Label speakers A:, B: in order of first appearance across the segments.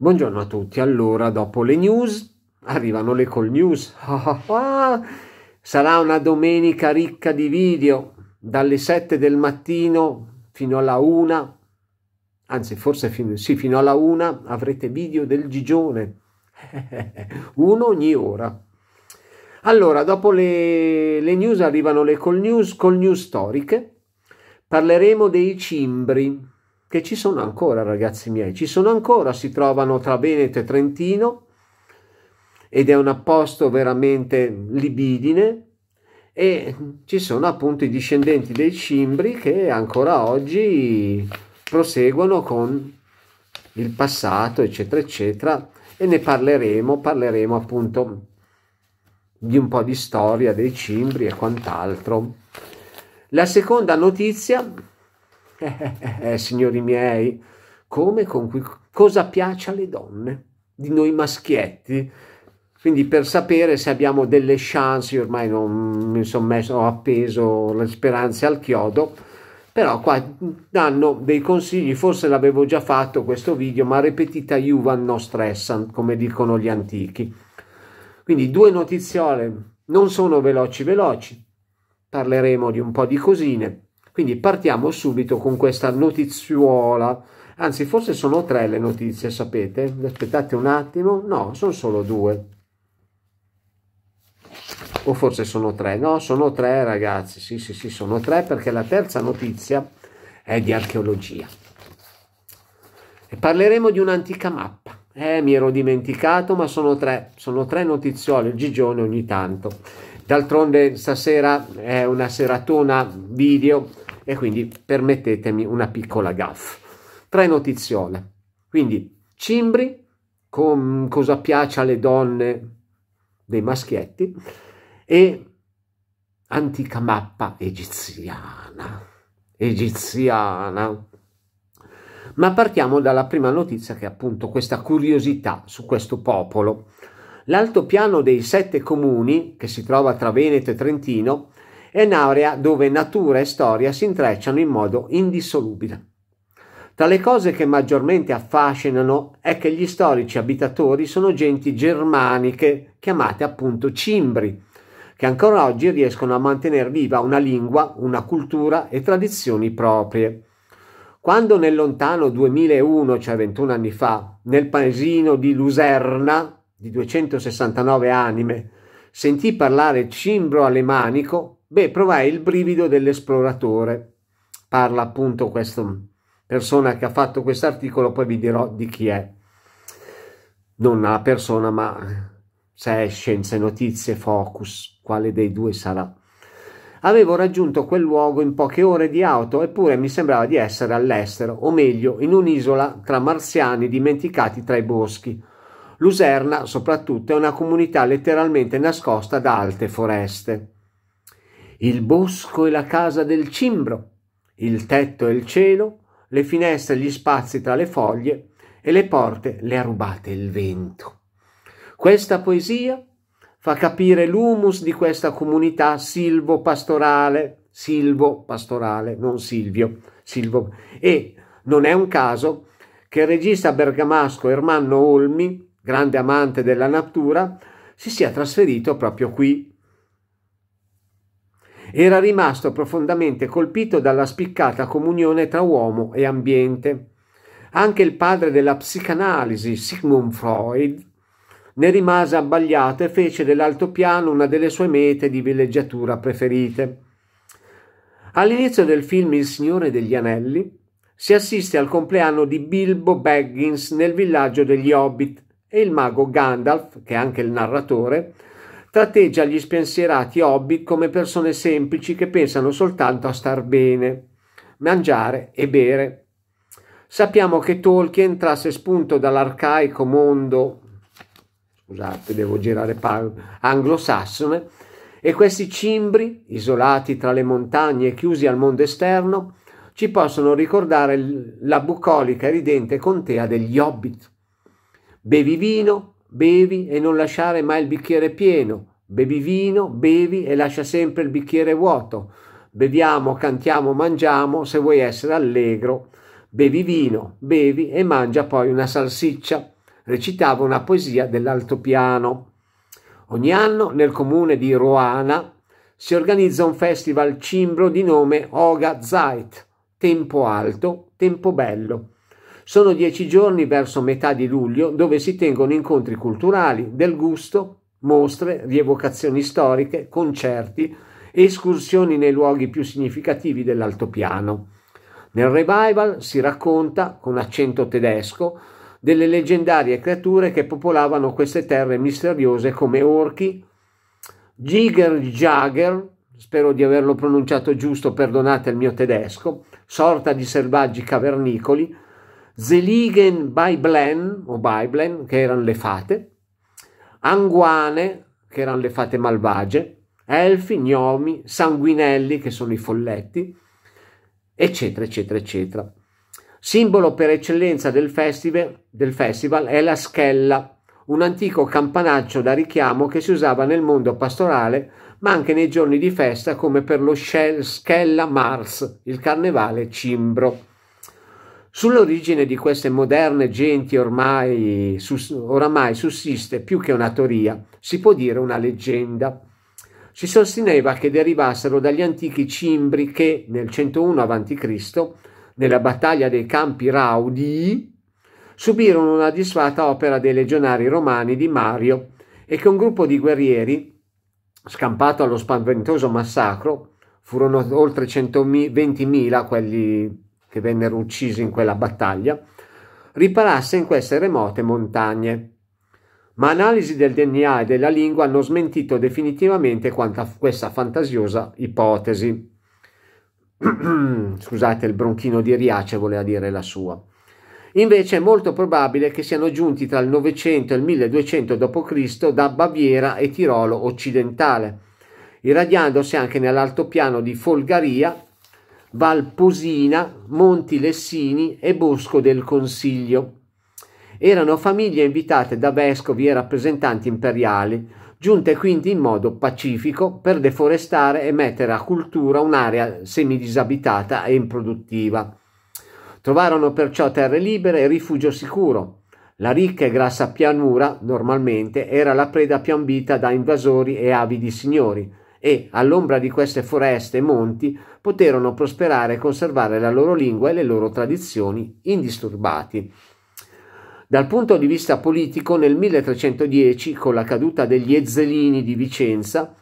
A: Buongiorno a tutti. Allora, dopo le news, arrivano le call news. Ah, ah, ah. Sarà una domenica ricca di video, dalle 7 del mattino fino alla 1, anzi forse fino, sì, fino alla 1 avrete video del Gigione, uno ogni ora. Allora, dopo le, le news arrivano le call news, call news storiche, parleremo dei cimbri che ci sono ancora, ragazzi miei, ci sono ancora, si trovano tra Veneto e Trentino ed è un posto veramente libidine e ci sono appunto i discendenti dei Cimbri che ancora oggi proseguono con il passato, eccetera, eccetera, e ne parleremo, parleremo appunto di un po' di storia dei Cimbri e quant'altro. La seconda notizia eh, eh, eh, signori miei, come con cui, cosa piace alle donne di noi maschietti? Quindi per sapere se abbiamo delle chance, io ormai non mi sono messo, ho appeso le speranze al chiodo, però qua danno dei consigli, forse l'avevo già fatto questo video, ma ripetita Juvan no stressan, come dicono gli antichi. Quindi due notiziole, non sono veloci veloci, parleremo di un po' di cosine, quindi partiamo subito con questa notiziola. Anzi, forse sono tre le notizie, sapete? Aspettate un attimo. No, sono solo due. O forse sono tre. No, sono tre ragazzi. Sì, sì, sì, sono tre perché la terza notizia è di archeologia. E parleremo di un'antica mappa. Eh, mi ero dimenticato, ma sono tre, sono tre notiziole, il gigione ogni tanto. D'altronde stasera è una seratona video e quindi permettetemi una piccola gaffa. Tre notiziole, quindi cimbri, com, cosa piace alle donne dei maschietti e antica mappa egiziana. Egiziana. Ma partiamo dalla prima notizia che è appunto questa curiosità su questo popolo. L'altopiano dei sette comuni, che si trova tra Veneto e Trentino, è un'area dove natura e storia si intrecciano in modo indissolubile. Tra le cose che maggiormente affascinano è che gli storici abitatori sono genti germaniche, chiamate appunto cimbri, che ancora oggi riescono a mantenere viva una lingua, una cultura e tradizioni proprie. Quando nel lontano 2001, cioè 21 anni fa, nel paesino di Luserna, di 269 anime, sentì parlare cimbro alemanico, Beh, provai il brivido dell'esploratore. Parla appunto questa persona che ha fatto questo articolo, poi vi dirò di chi è. Non la persona, ma se è Scienze Notizie Focus, quale dei due sarà. Avevo raggiunto quel luogo in poche ore di auto, eppure mi sembrava di essere all'estero, o meglio, in un'isola tra marziani dimenticati tra i boschi. Luserna, soprattutto, è una comunità letteralmente nascosta da alte foreste il bosco e la casa del cimbro, il tetto e il cielo, le finestre e gli spazi tra le foglie e le porte le ha rubate il vento. Questa poesia fa capire l'humus di questa comunità silvo-pastorale, silvo-pastorale, non Silvio, silvo. E non è un caso che il regista bergamasco Ermanno Olmi, grande amante della natura, si sia trasferito proprio qui era rimasto profondamente colpito dalla spiccata comunione tra uomo e ambiente. Anche il padre della psicanalisi, Sigmund Freud, ne rimase abbagliato e fece dell'altopiano una delle sue mete di villeggiatura preferite. All'inizio del film Il Signore degli Anelli si assiste al compleanno di Bilbo Baggins nel villaggio degli Hobbit e il mago Gandalf, che è anche il narratore, tratteggia gli spensierati hobby come persone semplici che pensano soltanto a star bene, mangiare e bere. Sappiamo che Tolkien trasse spunto dall'arcaico mondo scusate, devo girare pal- anglosassone, e questi cimbri, isolati tra le montagne e chiusi al mondo esterno, ci possono ricordare la bucolica e ridente contea degli hobbit. Bevi vino, bevi e non lasciare mai il bicchiere pieno, bevi vino, bevi e lascia sempre il bicchiere vuoto, beviamo, cantiamo, mangiamo, se vuoi essere allegro, bevi vino, bevi e mangia poi una salsiccia. Recitava una poesia dell'altopiano. Ogni anno nel comune di Roana si organizza un festival cimbro di nome Oga Zeit, tempo alto, tempo bello sono dieci giorni verso metà di luglio dove si tengono incontri culturali, del gusto, mostre, rievocazioni storiche, concerti escursioni nei luoghi più significativi dell'altopiano. Nel revival si racconta, con accento tedesco, delle leggendarie creature che popolavano queste terre misteriose come orchi, Jiger Jagger, spero di averlo pronunciato giusto, perdonate il mio tedesco, sorta di selvaggi cavernicoli, Zeligen Baiblen, o Baiblen, che erano le fate, Anguane, che erano le fate malvagie, Elfi, Gnomi, Sanguinelli, che sono i folletti, eccetera, eccetera, eccetera. Simbolo per eccellenza del festival, del festival è la schella, un antico campanaccio da richiamo che si usava nel mondo pastorale, ma anche nei giorni di festa come per lo Schella Mars, il carnevale cimbro. Sull'origine di queste moderne genti ormai, oramai sussiste più che una teoria, si può dire una leggenda. Si sosteneva che derivassero dagli antichi cimbri che nel 101 a.C., nella battaglia dei campi Raudii, subirono una disfatta opera dei legionari romani di Mario e che un gruppo di guerrieri, scampato allo spaventoso massacro, furono oltre 120.000 quelli che vennero uccisi in quella battaglia, riparasse in queste remote montagne. Ma analisi del DNA e della lingua hanno smentito definitivamente questa fantasiosa ipotesi. Scusate, il bronchino di Riace voleva dire la sua. Invece è molto probabile che siano giunti tra il 900 e il 1200 d.C. da Baviera e Tirolo occidentale, irradiandosi anche nell'altopiano di Folgaria Valpusina, Monti Lessini e Bosco del Consiglio. Erano famiglie invitate da vescovi e rappresentanti imperiali, giunte quindi in modo pacifico per deforestare e mettere a cultura un'area semidisabitata e improduttiva. Trovarono perciò terre libere e rifugio sicuro. La ricca e grassa pianura, normalmente, era la preda più ambita da invasori e avidi signori, e, all'ombra di queste foreste e monti, poterono prosperare e conservare la loro lingua e le loro tradizioni indisturbati. Dal punto di vista politico, nel 1310, con la caduta degli Ezzelini di Vicenza,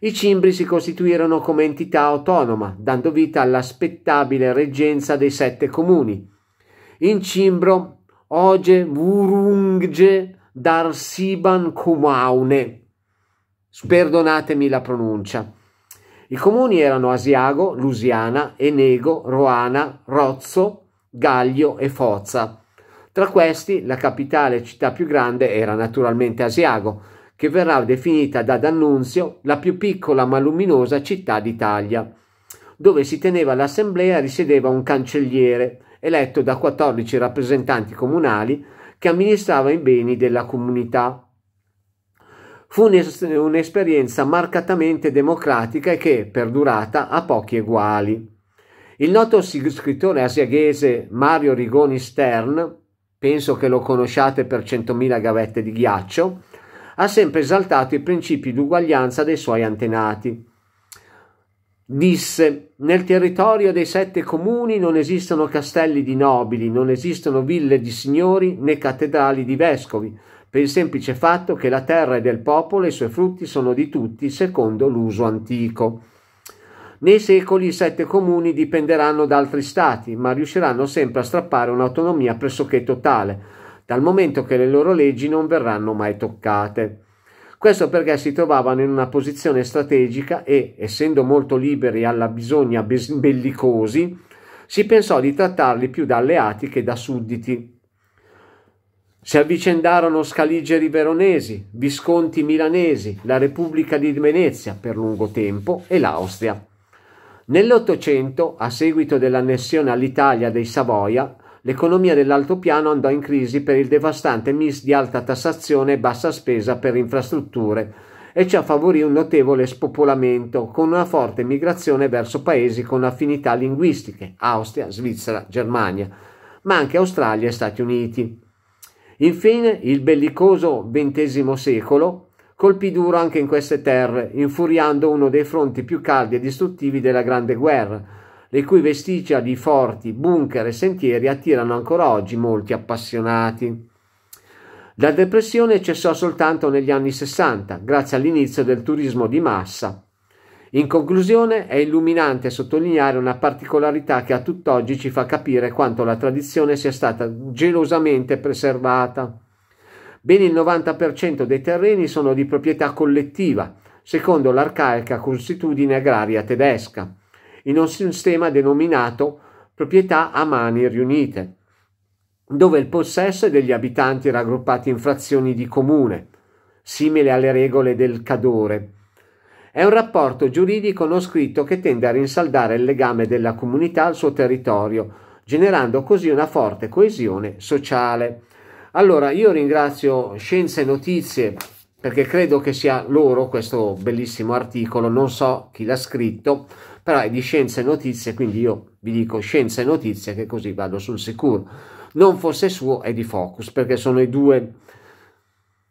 A: i Cimbri si costituirono come entità autonoma, dando vita all'aspettabile reggenza dei sette comuni. In Cimbro, Oge Vurungge Siban Cumaune, Sperdonatemi la pronuncia. I comuni erano Asiago, Lusiana, Enego, Roana, Rozzo, Gaglio e Fozza. Tra questi, la capitale e città più grande era naturalmente Asiago, che verrà definita da D'Annunzio la più piccola ma luminosa città d'Italia. Dove si teneva l'assemblea risiedeva un cancelliere, eletto da 14 rappresentanti comunali, che amministrava i beni della comunità. Fu un'esperienza marcatamente democratica e che, perdurata, ha pochi eguali. Il noto scrittore asiaghese Mario Rigoni Stern, penso che lo conosciate per 100.000 gavette di ghiaccio, ha sempre esaltato i principi d'uguaglianza dei suoi antenati. Disse: Nel territorio dei sette comuni non esistono castelli di nobili, non esistono ville di signori né cattedrali di vescovi, per il semplice fatto che la terra è del popolo e i suoi frutti sono di tutti secondo l'uso antico. Nei secoli i sette comuni dipenderanno da altri stati, ma riusciranno sempre a strappare un'autonomia pressoché totale, dal momento che le loro leggi non verranno mai toccate. Questo perché si trovavano in una posizione strategica e, essendo molto liberi alla bisogna bellicosi, si pensò di trattarli più da alleati che da sudditi. Si avvicendarono scaligeri veronesi, visconti milanesi, la Repubblica di Venezia per lungo tempo e l'Austria. Nell'Ottocento, a seguito dell'annessione all'Italia dei Savoia, l'economia dell'altopiano andò in crisi per il devastante mix di alta tassazione e bassa spesa per infrastrutture e ciò favorì un notevole spopolamento con una forte migrazione verso paesi con affinità linguistiche, Austria, Svizzera, Germania, ma anche Australia e Stati Uniti. Infine, il bellicoso XX secolo colpì duro anche in queste terre, infuriando uno dei fronti più caldi e distruttivi della Grande Guerra, le cui vestigia di forti, bunker e sentieri attirano ancora oggi molti appassionati. La depressione cessò soltanto negli anni Sessanta, grazie all'inizio del turismo di massa, in conclusione, è illuminante sottolineare una particolarità che a tutt'oggi ci fa capire quanto la tradizione sia stata gelosamente preservata. Ben il 90% dei terreni sono di proprietà collettiva, secondo l'arcaica consuetudine agraria tedesca, in un sistema denominato proprietà a mani riunite, dove il possesso è degli abitanti raggruppati in frazioni di comune, simile alle regole del cadore è un rapporto giuridico non scritto che tende a rinsaldare il legame della comunità al suo territorio, generando così una forte coesione sociale. Allora, io ringrazio Scienze e Notizie perché credo che sia loro questo bellissimo articolo, non so chi l'ha scritto, però è di Scienze e Notizie, quindi io vi dico Scienze e Notizie che così vado sul sicuro. Non fosse suo è di Focus, perché sono i due,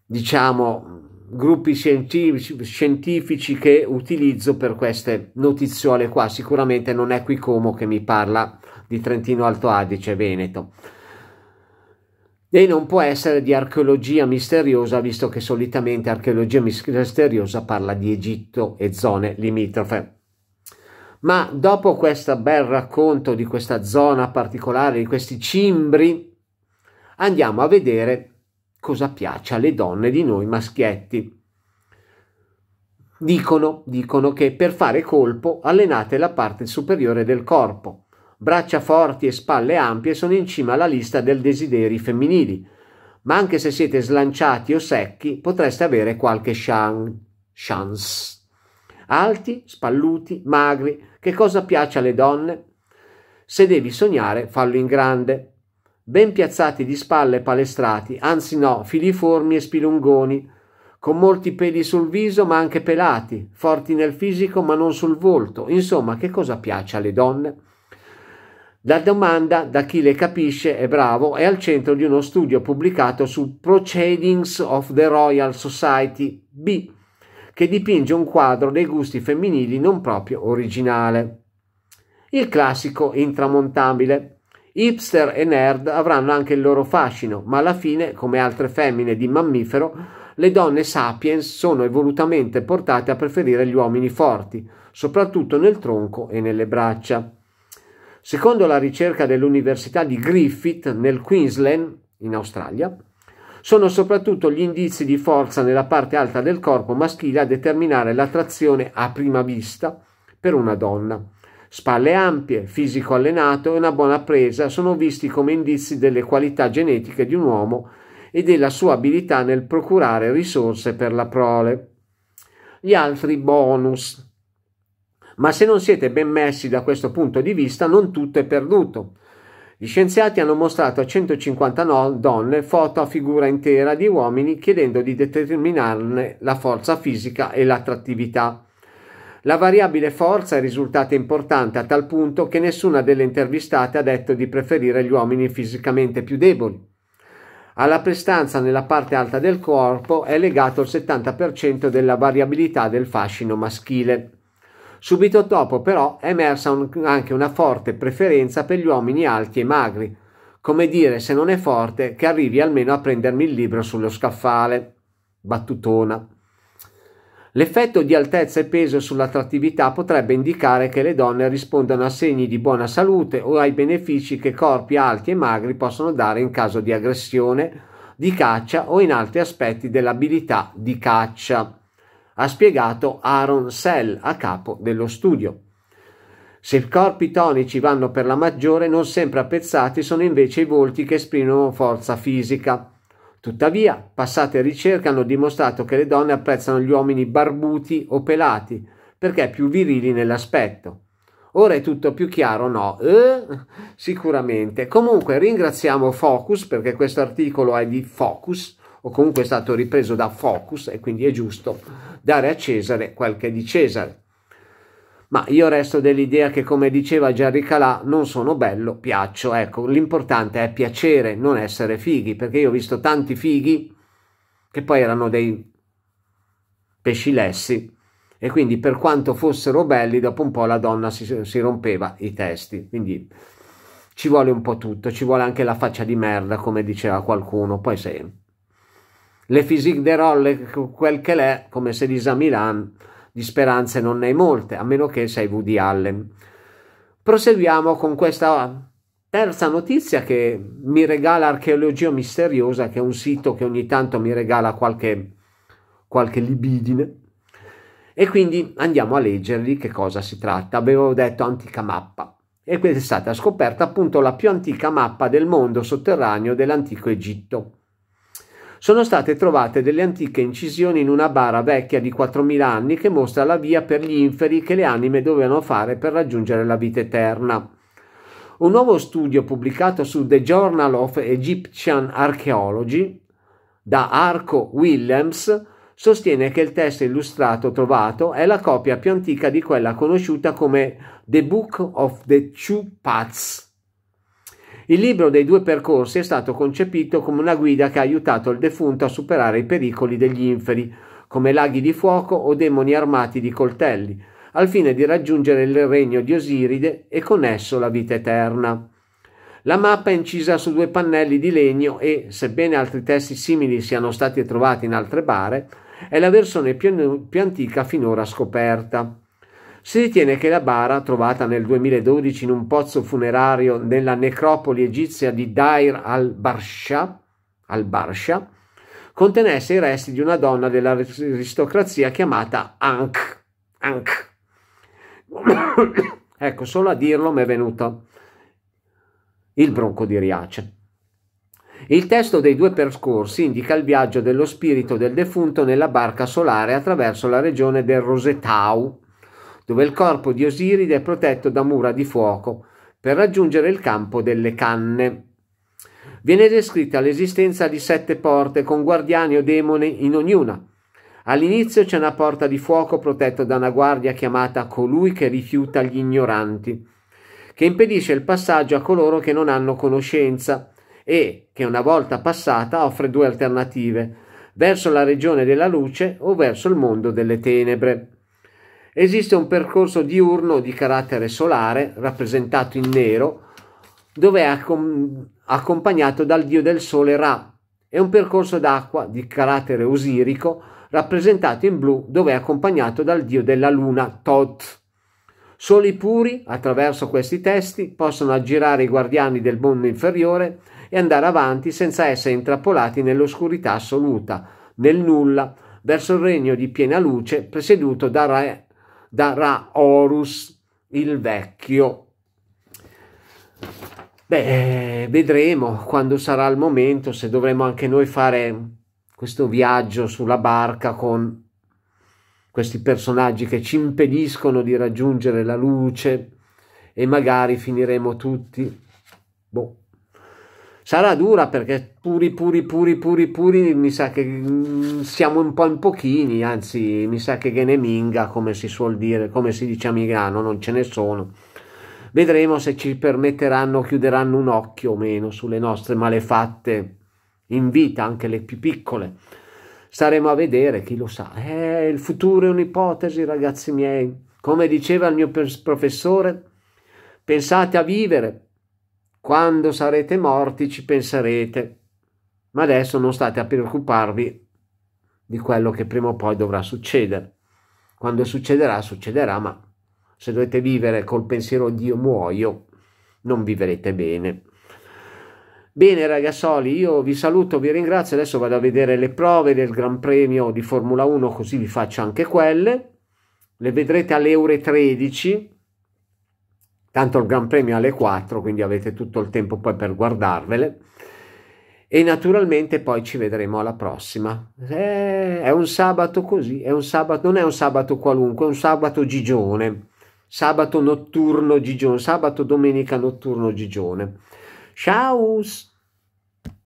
A: diciamo, gruppi scientifici, che utilizzo per queste notiziole qua. Sicuramente non è qui Como che mi parla di Trentino Alto Adige, Veneto. E non può essere di archeologia misteriosa, visto che solitamente archeologia misteriosa parla di Egitto e zone limitrofe. Ma dopo questo bel racconto di questa zona particolare, di questi cimbri, andiamo a vedere cosa piace alle donne di noi maschietti. Dicono, dicono che per fare colpo allenate la parte superiore del corpo. Braccia forti e spalle ampie sono in cima alla lista del desideri femminili, ma anche se siete slanciati o secchi potreste avere qualche chance. Alti, spalluti, magri, che cosa piace alle donne? Se devi sognare, fallo in grande ben piazzati di spalle e palestrati, anzi no, filiformi e spilungoni, con molti peli sul viso ma anche pelati, forti nel fisico ma non sul volto, insomma che cosa piace alle donne? La domanda da chi le capisce è bravo è al centro di uno studio pubblicato su Proceedings of the Royal Society B, che dipinge un quadro dei gusti femminili non proprio originale. Il classico intramontabile Hipster e nerd avranno anche il loro fascino, ma alla fine, come altre femmine di mammifero, le donne sapiens sono evolutamente portate a preferire gli uomini forti, soprattutto nel tronco e nelle braccia. Secondo la ricerca dell'Università di Griffith nel Queensland, in Australia, sono soprattutto gli indizi di forza nella parte alta del corpo maschile a determinare l'attrazione a prima vista per una donna. Spalle ampie, fisico allenato e una buona presa sono visti come indizi delle qualità genetiche di un uomo e della sua abilità nel procurare risorse per la prole. Gli altri bonus. Ma se non siete ben messi da questo punto di vista, non tutto è perduto. Gli scienziati hanno mostrato a 159 donne foto a figura intera di uomini chiedendo di determinarne la forza fisica e l'attrattività. La variabile forza è risultata importante a tal punto che nessuna delle intervistate ha detto di preferire gli uomini fisicamente più deboli. Alla prestanza nella parte alta del corpo è legato il 70% della variabilità del fascino maschile. Subito dopo però è emersa un, anche una forte preferenza per gli uomini alti e magri, come dire se non è forte che arrivi almeno a prendermi il libro sullo scaffale. Battutona. L'effetto di altezza e peso sull'attrattività potrebbe indicare che le donne rispondano a segni di buona salute o ai benefici che corpi alti e magri possono dare in caso di aggressione, di caccia o in altri aspetti dell'abilità di caccia, ha spiegato Aaron Sell a capo dello studio. Se i corpi tonici vanno per la maggiore, non sempre appezzati sono invece i volti che esprimono forza fisica. Tuttavia, passate ricerche hanno dimostrato che le donne apprezzano gli uomini barbuti o pelati, perché più virili nell'aspetto. Ora è tutto più chiaro, no? Eh? Sicuramente. Comunque ringraziamo Focus perché questo articolo è di Focus o comunque è stato ripreso da Focus e quindi è giusto dare a Cesare quel che è di Cesare ma io resto dell'idea che come diceva Jerry Calà non sono bello, piaccio, ecco, l'importante è piacere, non essere fighi, perché io ho visto tanti fighi che poi erano dei pesci lessi e quindi per quanto fossero belli dopo un po' la donna si, si rompeva i testi, quindi ci vuole un po' tutto, ci vuole anche la faccia di merda come diceva qualcuno, poi se le physique de roll quel che l'è, come se dice Milan di speranze non ne hai molte, a meno che sei Woody Allen. Proseguiamo con questa terza notizia che mi regala Archeologia Misteriosa, che è un sito che ogni tanto mi regala qualche, qualche libidine. E quindi andiamo a leggervi che cosa si tratta. Avevo detto antica mappa. E questa è stata scoperta appunto la più antica mappa del mondo sotterraneo dell'antico Egitto sono state trovate delle antiche incisioni in una bara vecchia di 4.000 anni che mostra la via per gli inferi che le anime dovevano fare per raggiungere la vita eterna. Un nuovo studio pubblicato su The Journal of Egyptian Archaeology da Arco Williams sostiene che il testo illustrato trovato è la copia più antica di quella conosciuta come The Book of the Two Paths il libro dei due percorsi è stato concepito come una guida che ha aiutato il defunto a superare i pericoli degli inferi, come laghi di fuoco o demoni armati di coltelli, al fine di raggiungere il regno di Osiride e con esso la vita eterna. La mappa è incisa su due pannelli di legno e, sebbene altri testi simili siano stati trovati in altre bare, è la versione più, più antica finora scoperta. Si ritiene che la bara, trovata nel 2012 in un pozzo funerario nella necropoli egizia di Dair al-Barsha, al contenesse i resti di una donna dell'aristocrazia chiamata Ankh. Ankh. ecco, solo a dirlo mi è venuto il bronco di Riace. Il testo dei due percorsi indica il viaggio dello spirito del defunto nella barca solare attraverso la regione del Rosetau, dove il corpo di Osiride è protetto da mura di fuoco per raggiungere il campo delle canne. Viene descritta l'esistenza di sette porte con guardiani o demoni in ognuna. All'inizio c'è una porta di fuoco protetta da una guardia chiamata colui che rifiuta gli ignoranti, che impedisce il passaggio a coloro che non hanno conoscenza e che una volta passata offre due alternative, verso la regione della luce o verso il mondo delle tenebre. Esiste un percorso diurno di carattere solare, rappresentato in nero, dove è accom- accompagnato dal dio del sole Ra, e un percorso d'acqua di carattere osirico, rappresentato in blu, dove è accompagnato dal dio della luna Thoth. Solo i puri, attraverso questi testi, possono aggirare i guardiani del mondo inferiore e andare avanti senza essere intrappolati nell'oscurità assoluta, nel nulla, verso il regno di piena luce presieduto dal Re darà Horus il vecchio. Beh, vedremo quando sarà il momento se dovremo anche noi fare questo viaggio sulla barca con questi personaggi che ci impediscono di raggiungere la luce e magari finiremo tutti. Boh. Sarà dura perché puri, puri, puri, puri, puri, mi sa che mm, siamo un po' in pochini, anzi mi sa che ne come si suol dire, come si dice a Milano, non ce ne sono. Vedremo se ci permetteranno, chiuderanno un occhio o meno sulle nostre malefatte in vita, anche le più piccole. Staremo a vedere, chi lo sa. Eh, il futuro è un'ipotesi, ragazzi miei. Come diceva il mio professore, pensate a vivere, quando sarete morti ci penserete, ma adesso non state a preoccuparvi di quello che prima o poi dovrà succedere. Quando succederà, succederà, ma se dovete vivere col pensiero Dio muoio, non vivrete bene. Bene ragazzoli, io vi saluto, vi ringrazio, adesso vado a vedere le prove del Gran Premio di Formula 1 così vi faccio anche quelle, le vedrete alle ore 13 tanto il Gran Premio alle 4, quindi avete tutto il tempo poi per guardarvele. E naturalmente poi ci vedremo alla prossima. Eh, è un sabato così, è un sabato, non è un sabato qualunque, è un sabato gigione, sabato notturno gigione, sabato domenica notturno gigione. Ciao!